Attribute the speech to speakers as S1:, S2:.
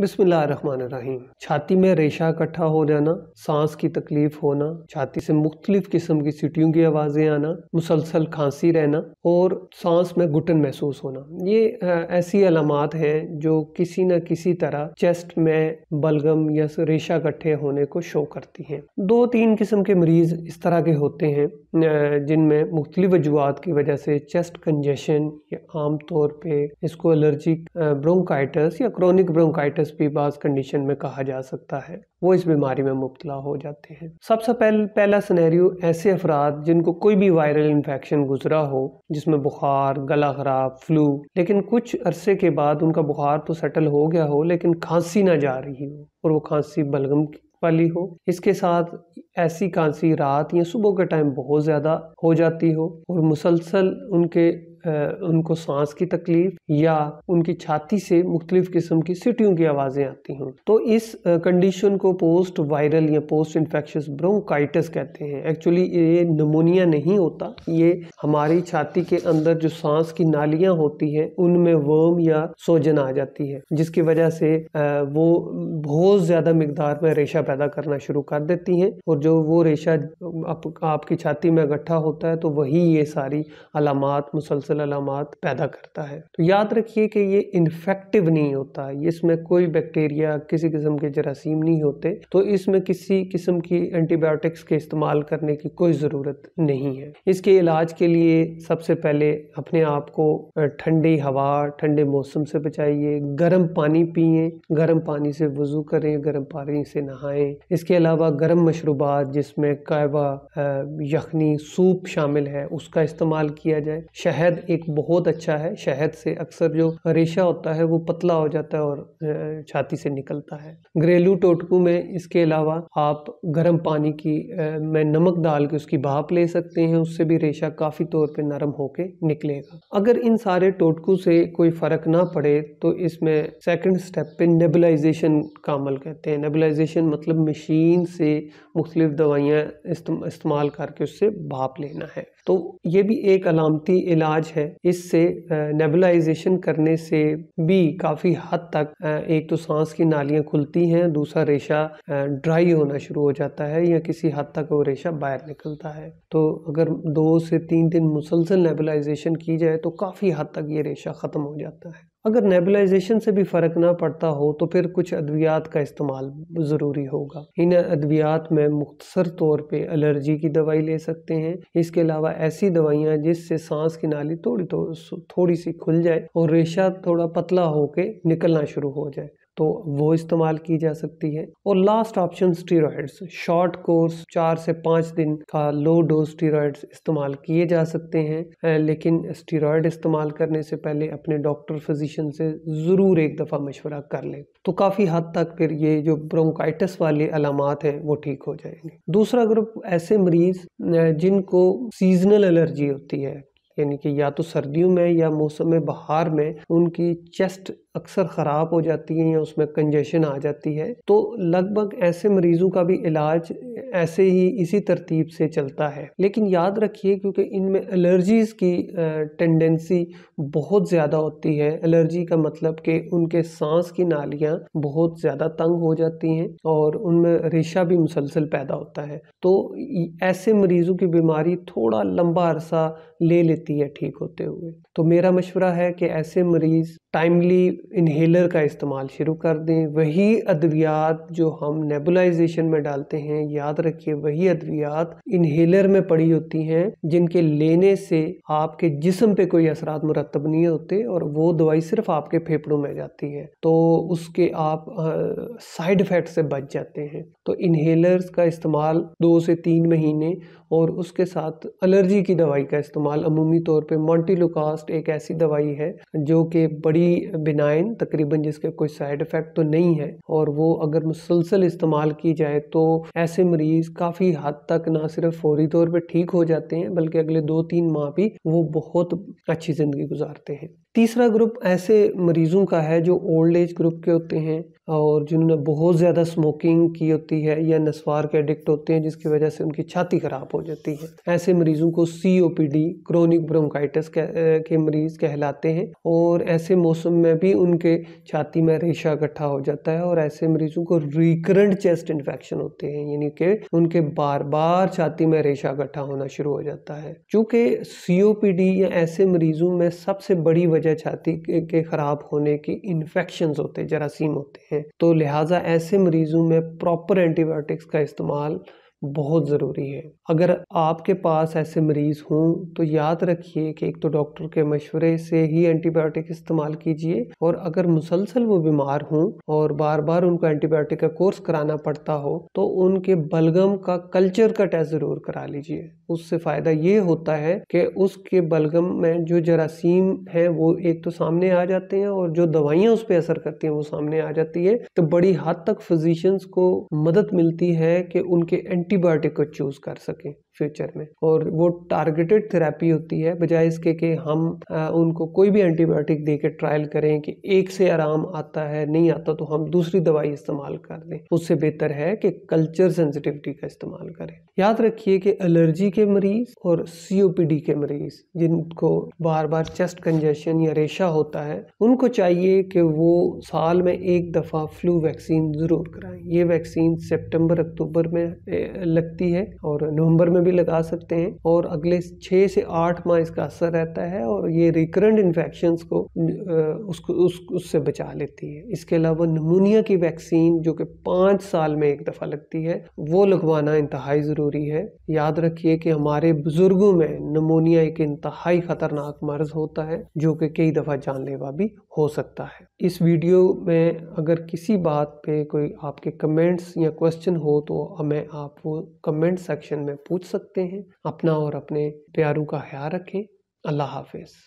S1: बिस्मिल्लाहिर्रहमानिर्रहीम छाती में रेशा इकट्ठा हो जाना सांस की तकलीफ होना छाती से मुख्तलिफ किस्म की सीटियों की आवाज़ें आना मुसलसल खांसी रहना और सांस में घुटन महसूस होना ये ऐसी अलामत हैं जो किसी न किसी तरह चेस्ट में बलगम या रेशा इकट्ठे होने को शो करती हैं दो तीन किस्म के मरीज़ इस तरह के होते हैं जिनमें मुख्तलिफ वजूहत की वजह से चेस्ट कंजेशन या आम तौर पर इसको एलर्जिक ब्रोंकाइटस या क्रोनिक ब्रोंकाइटस एस तस्वीबाज कंडीशन में कहा जा सकता है वो इस बीमारी में मुबतला हो जाते हैं सबसे पहले पहला सनेरियो ऐसे अफराद जिनको कोई भी वायरल इन्फेक्शन गुजरा हो जिसमें बुखार गला खराब फ्लू लेकिन कुछ अरसे के बाद उनका बुखार तो सेटल हो गया हो लेकिन खांसी ना जा रही हो और वो खांसी बलगम की वाली हो इसके साथ ऐसी खांसी रात या सुबह के टाइम बहुत ज़्यादा हो जाती हो और मुसलसल उनके उनको सांस की तकलीफ या उनकी छाती से मुख्तलिफ किस्म की सिटियों की आवाज़ें आती हों तो इस कंडीशन को पोस्ट वायरल या पोस्ट इन्फेक्शस ब्रोंकाइटिस कहते हैं एक्चुअली ये नमोनिया नहीं होता ये हमारी छाती के अंदर जो सांस की नालियां होती हैं उनमें वर्म या सोजन आ जाती है जिसकी वजह से वो बहुत ज़्यादा मकदार में रेशा पैदा करना शुरू कर देती हैं और जो वो रेशा आप, आपकी छाती में इकट्ठा होता है तो वही ये सारी अलामत मुसलसल अलामत पैदा करता है तो याद रखिए कि ये इन्फेक्टिव नहीं होता इसमें कोई बैक्टीरिया किसी किस्म के जरासीम नहीं होते तो इसमें किसी किस्म की एंटीबायोटिक्स के इस्तेमाल करने की कोई ज़रूरत नहीं है इसके इलाज के लिए सबसे पहले अपने आप को ठंडी हवा ठंडे मौसम से बचाइए गर्म पानी पिए गर्म पानी से वजू करें गर्म पानी से नहाएं इसके अलावा गर्म मशरूबात जिसमें कायवा यखनी सूप शामिल है उसका इस्तेमाल किया जाए शहद शहद एक बहुत अच्छा है शहद से अक्सर जो रेशा होता है वो पतला हो जाता है और छाती से निकलता है घरेलू टोटकू में इसके अलावा आप गर्म पानी की में नमक डाल के उसकी भाप ले सकते हैं उससे भी रेशा काफ़ी तौर पर नरम होके निकलेगा अगर इन सारे टोटकू से कोई फ़र्क ना पड़े तो इसमें सेकेंड स्टेप पे नेबलाइजेशन का अमल कहते हैं नेबलाइजेशन मतलब मशीन से मुख्तलिफ दवाइयाँ इस्तेमाल करके उससे भाप लेना है तो ये भी एक अलामती इलाज है इससे नेबुलाइजेशन करने से भी काफ़ी हद तक एक तो सांस की नालियाँ खुलती हैं दूसरा रेशा ड्राई होना शुरू हो जाता है या किसी हद तक वो रेशा बाहर निकलता है तो अगर दो से तीन दिन मुसलसल नेबुलाइजेशन की जाए तो काफ़ी हद तक ये रेशा ख़त्म हो जाता है अगर नेबलाइजेशन से भी फ़र्क ना पड़ता हो तो फिर कुछ अद्वियात का इस्तेमाल ज़रूरी होगा इन अद्वियात में मुख्तर तौर पे एलर्जी की दवाई ले सकते हैं इसके अलावा ऐसी दवाइयाँ जिससे सांस की नाली थोड़ी तो थोड़ी सी खुल जाए और रेशा थोड़ा पतला होके निकलना शुरू हो जाए तो वो इस्तेमाल की जा सकती है और last option steroids short course चार से पाँच दिन का लो डोज स्टीरोड्स इस्तेमाल किए जा सकते हैं लेकिन स्टीरोड इस्तेमाल करने से पहले अपने डॉक्टर फिजिशियन से ज़रूर एक दफ़ा मशवरा कर लें तो काफ़ी हद तक फिर ये जो ब्रोंकाइटिस वाली अलामत हैं वो ठीक हो जाएंगे दूसरा ग्रुप ऐसे मरीज़ जिनको सीजनल एलर्जी होती है यानी कि या तो सर्दियों में या मौसम बहार में उनकी चेस्ट अक्सर ख़राब हो जाती हैं या उसमें कंजेशन आ जाती है तो लगभग ऐसे मरीज़ों का भी इलाज ऐसे ही इसी तरतीब से चलता है लेकिन याद रखिए क्योंकि इनमें एलर्जीज़ की टेंडेंसी बहुत ज़्यादा होती है एलर्जी का मतलब कि उनके सांस की नालियाँ बहुत ज़्यादा तंग हो जाती हैं और उनमें रेशा भी मुसलसल पैदा होता है तो ऐसे मरीज़ों की बीमारी थोड़ा लंबा अरसा ले लेती है ठीक होते हुए तो मेरा मशवरा है कि ऐसे मरीज़ टाइमली इन्हेलर का इस्तेमाल शुरू कर दें वही अद्वियात जो हम नेबुलाइजेशन में डालते हैं याद रखिए वही अद्वियात इन्हेलर में पड़ी होती हैं जिनके लेने से आपके जिसम पे कोई असरात मुरतब नहीं होते और वो दवाई सिर्फ आपके फेफड़ों में जाती है तो उसके आप साइड इफ़ेक्ट से बच जाते हैं तो इन्हेलर्स का इस्तेमाल दो से तीन महीने और उसके साथ एलर्जी की दवाई का इस्तेमाल अमूमी तौर पे मोन्टीलोकास्ट एक ऐसी दवाई है जो कि बड़ी बिनाइन तकरीबन जिसके कोई साइड इफ़ेक्ट तो नहीं है और वो अगर मुसलसल इस्तेमाल की जाए तो ऐसे मरीज़ काफ़ी हद तक ना सिर्फ फौरी तौर पर ठीक हो जाते हैं बल्कि अगले दो तीन माह भी वो बहुत अच्छी ज़िंदगी गुजारते हैं तीसरा ग्रुप ऐसे मरीजों का है जो ओल्ड एज ग्रुप के होते हैं और जिन्होंने बहुत ज़्यादा स्मोकिंग की होती है या नस्वार के एडिक्ट होते हैं जिसकी वजह से उनकी छाती खराब हो जाती है ऐसे मरीजों को C O P D chronic bronchitis के मरीज कहलाते हैं और ऐसे मौसम में भी उनके छाती में रेशा इकट्ठा हो जाता है और ऐसे मरीजों को रिकरेंट चेस्ट इन्फेक्शन होते हैं यानी कि उनके बार बार छाती में रेशा इकट्ठा होना शुरू हो जाता है चूँकि सी ओ पी डी या ऐसे मरीजों में सबसे बड़ी वजह वजह छाती के ख़राब होने की इन्फेक्शन होते हैं जरासीम होते हैं तो लिहाजा ऐसे मरीज़ों में प्रॉपर एंटीबायोटिक्स का इस्तेमाल बहुत ज़रूरी है अगर आपके पास ऐसे मरीज़ हों तो याद रखिए कि एक तो डॉक्टर के मशवरे से ही एंटीबायोटिक इस्तेमाल कीजिए और अगर मुसलसल वो बीमार हों और बार बार उनको एंटीबायोटिक का कोर्स कराना पड़ता हो तो उनके बलगम का कल्चर का टेस्ट ज़रूर करा लीजिए उससे फ़ायदा ये होता है कि उसके बलगम में जो जरासीम हैं वो एक तो सामने आ जाते हैं और जो दवाइयाँ उस पर असर करती हैं वो सामने आ जाती है तो बड़ी हद तक फिजिशंस को मदद मिलती है कि उनके एंटीबायोटिक को चूज़ कर सकें फ्यूचर में और वो टारगेटेड थेरेपी होती है बजाय इसके कि हम आ, उनको कोई भी एंटीबायोटिक दे के ट्रायल करें कि एक से आराम आता है नहीं आता तो हम दूसरी दवाई इस्तेमाल कर दें उससे बेहतर है कि कल्चर सेंसिटिविटी का इस्तेमाल करें याद रखिए कि एलर्जी के मरीज और सीओपीडी के मरीज जिनको बार बार चेस्ट कंजेशन या रेशा होता है उनको चाहिए कि वो साल में एक दफ़ा फ्लू वैक्सीन ज़रूर कराएं ये वैक्सीन सितंबर अक्टूबर में लगती है और नवंबर में भी लगा सकते हैं और अगले छः से आठ माह इसका असर रहता है और ये रिकरेंट इन्फेक्शन को उसको उस उससे बचा लेती है इसके अलावा नमूनिया की वैक्सीन जो कि पाँच साल में एक दफ़ा लगती है वो लगवाना इंतहाई ज़रूरी है याद रखिए कि हमारे बुज़ुर्गों में नमूनिया एक इंतहाई ख़तरनाक मर्ज़ होता है जो कि कई दफ़ा जानलेवा भी हो सकता है इस वीडियो में अगर किसी बात पे कोई आपके कमेंट्स या क्वेश्चन हो तो हमें आप वो कमेंट सेक्शन में पूछ सकते हैं अपना और अपने प्यारों का ख्याल रखें अल्लाह हाफिज़